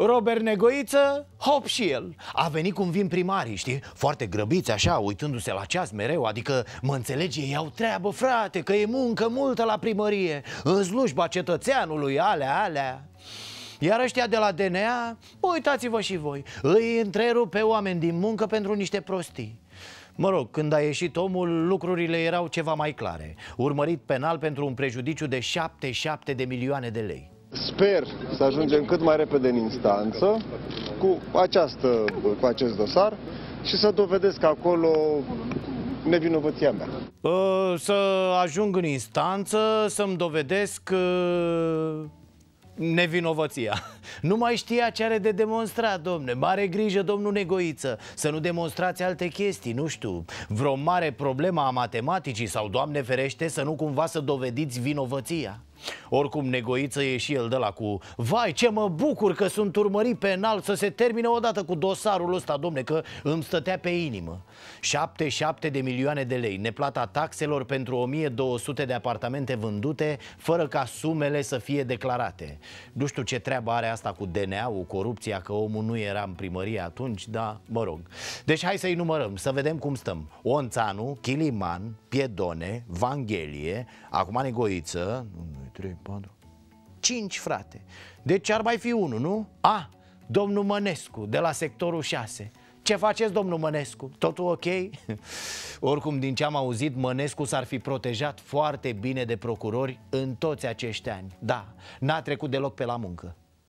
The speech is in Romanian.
Robert Negoiță, hop și el A venit cum vin primarii, știi? Foarte grăbiți așa, uitându-se la ceas mereu Adică, mă înțelegi, ei au treabă, frate Că e muncă multă la primărie În slujba cetățeanului, alea, alea iar ăștia de la DNA, uitați-vă și voi Îi întrerup pe oameni din muncă pentru niște prostii Mă rog, când a ieșit omul, lucrurile erau ceva mai clare Urmărit penal pentru un prejudiciu de 7-7 de milioane de lei Sper să ajungem cât mai repede în instanță cu, această, cu acest dosar și să dovedesc acolo nevinovăția mea. Ă, să ajung în instanță, să-mi dovedesc ă, nevinovăția. Nu mai știa ce are de demonstrat, domne. Mare grijă, domnul Negoiță, să nu demonstrați alte chestii, nu știu, vreo mare problemă a matematicii sau, doamne ferește, să nu cumva să dovediți vinovăția. Oricum, negoiță e și el de la cu Vai, ce mă bucur că sunt urmărit penal să se termine odată cu dosarul ăsta, domne, că îmi stătea pe inimă 7-7 de milioane de lei, neplata taxelor pentru 1200 de apartamente vândute Fără ca sumele să fie declarate Nu știu ce treabă are asta cu DNA-ul, corupția, că omul nu era în primărie atunci, dar mă rog Deci hai să-i numărăm, să vedem cum stăm Onțanu, Chiliman, Piedone, Vanghelie, acum Negoiță, 3, 4, 5 frate. Deci ar mai fi unul, nu? A, domnul Mănescu, de la sectorul 6. Ce faceți, domnul Mănescu? Totul ok? Oricum, din ce am auzit, Mănescu s-ar fi protejat foarte bine de procurori în toți acești ani. Da, n-a trecut deloc pe la muncă.